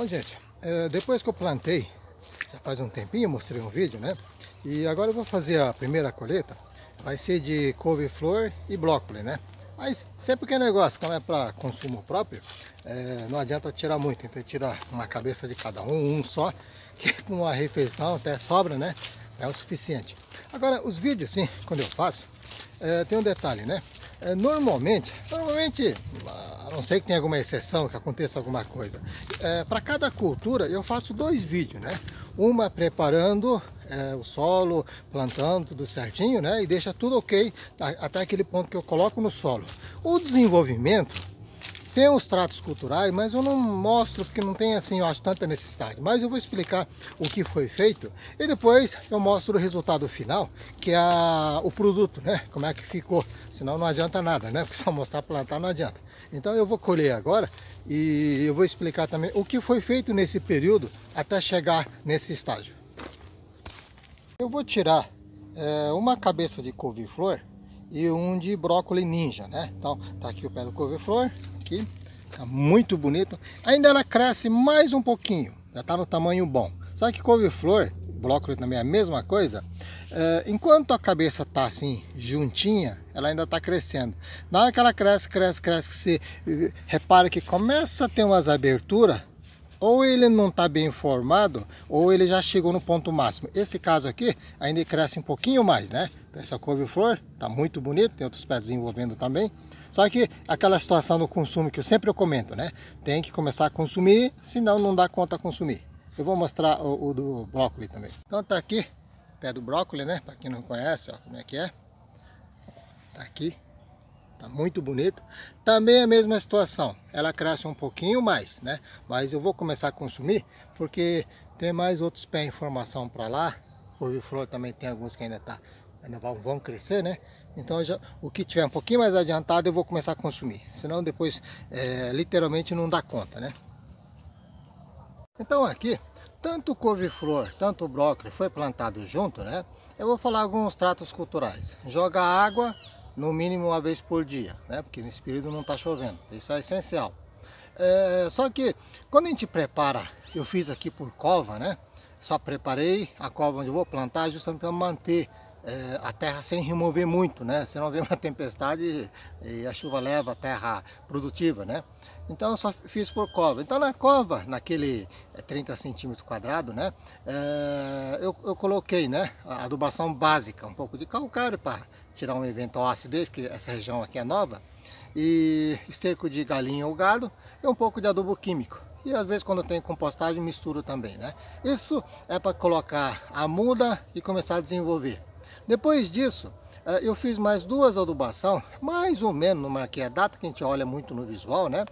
Bom, gente, é, depois que eu plantei, já faz um tempinho, mostrei um vídeo, né? E agora eu vou fazer a primeira colheita. Vai ser de couve-flor e brócolis, né? Mas sempre que é negócio, como é para consumo próprio, é, não adianta tirar muito. que então, tirar uma cabeça de cada um, um só, que com uma refeição até sobra, né? É o suficiente. Agora, os vídeos, sim, quando eu faço, é, tem um detalhe, né? É, normalmente, normalmente não sei que tem alguma exceção, que aconteça alguma coisa. É, Para cada cultura eu faço dois vídeos, né? Uma preparando é, o solo, plantando tudo certinho, né? E deixa tudo ok até aquele ponto que eu coloco no solo. O desenvolvimento tem os tratos culturais, mas eu não mostro porque não tem assim, eu acho, tanta necessidade. Mas eu vou explicar o que foi feito e depois eu mostro o resultado final, que é a, o produto, né? Como é que ficou. Senão não adianta nada, né? Porque só mostrar plantar não adianta. Então eu vou colher agora e eu vou explicar também o que foi feito nesse período até chegar nesse estágio. Eu vou tirar é, uma cabeça de couve-flor e um de brócolis ninja, né? Então, tá aqui o pé do couve-flor, aqui. Tá muito bonito. Ainda ela cresce mais um pouquinho. Já tá no tamanho bom. Só que couve-flor, brócolis também é a mesma coisa. É, enquanto a cabeça tá assim, juntinha, ela ainda tá crescendo. Na hora que ela cresce, cresce, cresce, se eh, repara que começa a ter umas aberturas, ou ele não está bem formado, ou ele já chegou no ponto máximo. Esse caso aqui ainda cresce um pouquinho mais, né? Essa couve-flor está muito bonita, tem outros pés desenvolvendo também. Só que aquela situação do consumo que eu sempre comento, né? Tem que começar a consumir, senão não dá conta de consumir. Eu vou mostrar o, o do brócolis também. Então tá aqui, pé do brócolis, né? Para quem não conhece, ó, como é que é. Tá aqui, Tá muito bonito. Também a mesma situação. Ela cresce um pouquinho mais, né? Mas eu vou começar a consumir porque tem mais outros pés em formação para lá. Couve-flor também tem alguns que ainda tá ainda vão, crescer, né? Então já, o que tiver um pouquinho mais adiantado eu vou começar a consumir, senão depois é, literalmente não dá conta, né? Então aqui, tanto couve-flor, tanto brócolis foi plantado junto, né? Eu vou falar alguns tratos culturais. Joga água, no mínimo uma vez por dia, né? porque nesse período não está chovendo, isso é essencial. É, só que quando a gente prepara, eu fiz aqui por cova, né? só preparei a cova onde eu vou plantar justamente para manter é, a terra sem remover muito, né? Se não vem uma tempestade e, a chuva leva a terra produtiva, né? Então eu só fiz por cova. Então na cova, naquele 30 é, centímetros quadrado, né? É, eu, eu, coloquei, né? A adubação básica, um pouco de calcário para tirar um evento eventual acidez, que essa região aqui é nova, e esterco de galinha ou gado e um pouco de adubo químico. E às vezes quando tem compostagem misturo também, né? Isso é para colocar a muda e começar a desenvolver. Depois disso, eh, eu fiz mais duas adubação, mais ou menos, numa marquei a data, que a gente olha muito no visual, né?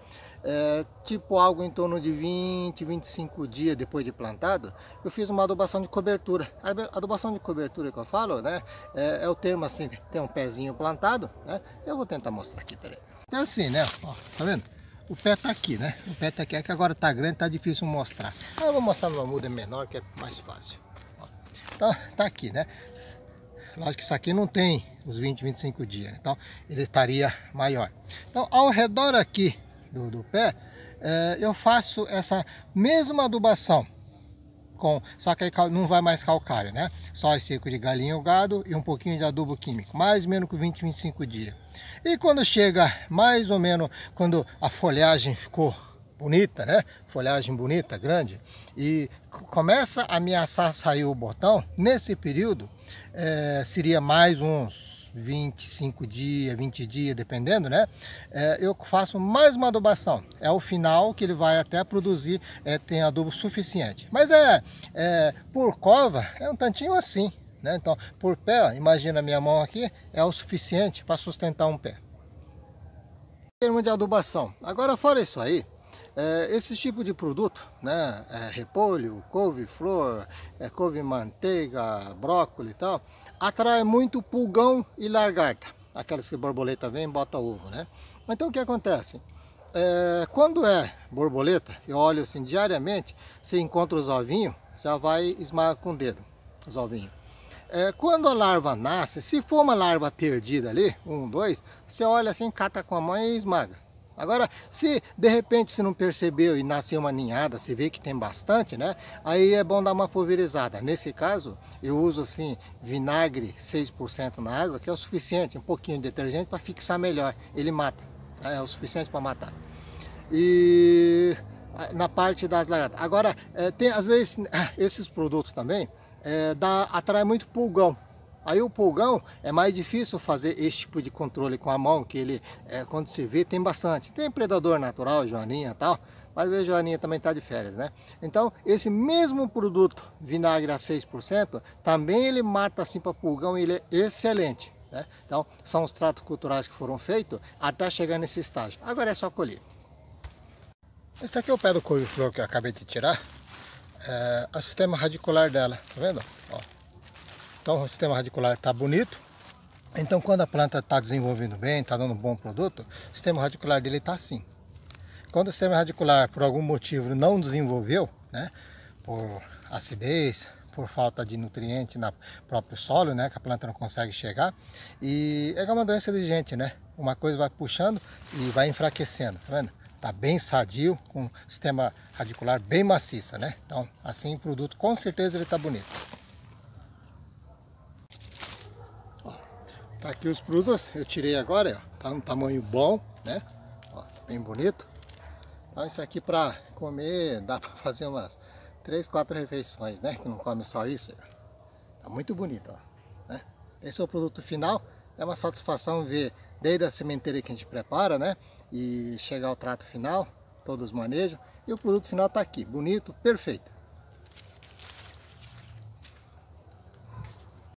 É, tipo algo em torno de 20, 25 dias depois de plantado, eu fiz uma adubação de cobertura. A adubação de cobertura que eu falo, né? É, é o termo assim, tem um pezinho plantado, né? Eu vou tentar mostrar aqui, peraí. É assim, né? Ó, tá vendo? O pé tá aqui, né? O pé tá aqui, é que agora tá grande, tá difícil mostrar. Aí eu vou mostrar numa muda menor, que é mais fácil. Ó, tá, tá aqui, né? Lógico que isso aqui não tem os 20, 25 dias, então ele estaria maior. Então ao redor aqui do, do pé, é, eu faço essa mesma adubação, com, só que aí não vai mais calcário, né? Só esterco de galinha ou gado e um pouquinho de adubo químico, mais ou menos com 20, 25 dias. E quando chega mais ou menos, quando a folhagem ficou bonita, né? Folhagem bonita, grande. E começa a ameaçar sair o botão. Nesse período, é, seria mais uns 25 dias, 20 dias, dependendo, né? É, eu faço mais uma adubação. É o final que ele vai até produzir, é, tem adubo suficiente. Mas é, é por cova, é um tantinho assim, né? Então, por pé, ó, imagina a minha mão aqui, é o suficiente para sustentar um pé. Termo de adubação. Agora, fora isso aí, é, esse tipo de produto, né, é, repolho, couve-flor, é, couve-manteiga, brócolis e tal, atrai muito pulgão e lagarta, aquelas que borboleta vem e bota ovo, né? Então o que acontece? É, quando é borboleta, eu olho assim diariamente, se encontra os ovinhos, já vai esmaga com o dedo, os ovinhos. É, quando a larva nasce, se for uma larva perdida ali, um, dois, você olha assim, cata com a mão e esmaga. Agora, se de repente se não percebeu e nasceu uma ninhada, se vê que tem bastante, né? Aí é bom dar uma pulverizada. Nesse caso, eu uso assim vinagre 6% na água, que é o suficiente, um pouquinho de detergente para fixar melhor. Ele mata, tá? é o suficiente para matar. E na parte das lagartas. Agora, é, tem às vezes esses produtos também é, dá, atrai muito pulgão. Aí o pulgão é mais difícil fazer esse tipo de controle com a mão, que ele, é, quando se vê, tem bastante. Tem predador natural, joaninha e tal, mas veja, a joaninha também está de férias, né? Então, esse mesmo produto, vinagre a 6%, também ele mata assim para pulgão e ele é excelente. Né? Então, são os tratos culturais que foram feitos até chegar nesse estágio. Agora é só colher. Esse aqui é o pé do couve-flor que eu acabei de tirar. É, é o sistema radicular dela, tá vendo? Então o sistema radicular está bonito. Então quando a planta está desenvolvendo bem, está dando um bom produto, o sistema radicular dele está assim. Quando o sistema radicular por algum motivo não desenvolveu, né, por acidez, por falta de nutriente no próprio solo, né, que a planta não consegue chegar, e é, é uma doença de gente, né? Uma coisa vai puxando e vai enfraquecendo, tá vendo? Tá bem sadio, com sistema radicular bem maciça, né? Então, assim o produto com certeza ele está bonito. Tá aqui os frutos, eu tirei agora, ó, tá num tamanho bom, né? Ó, bem bonito. Então isso aqui para comer, dá para fazer umas 3, 4 refeições, né? Que não come só isso. Ó. Tá muito bonito, ó. Né? Esse é o produto final, é uma satisfação ver desde a sementeira que a gente prepara, né? E chegar ao trato final, todos os manejos. E o produto final tá aqui, bonito, perfeito.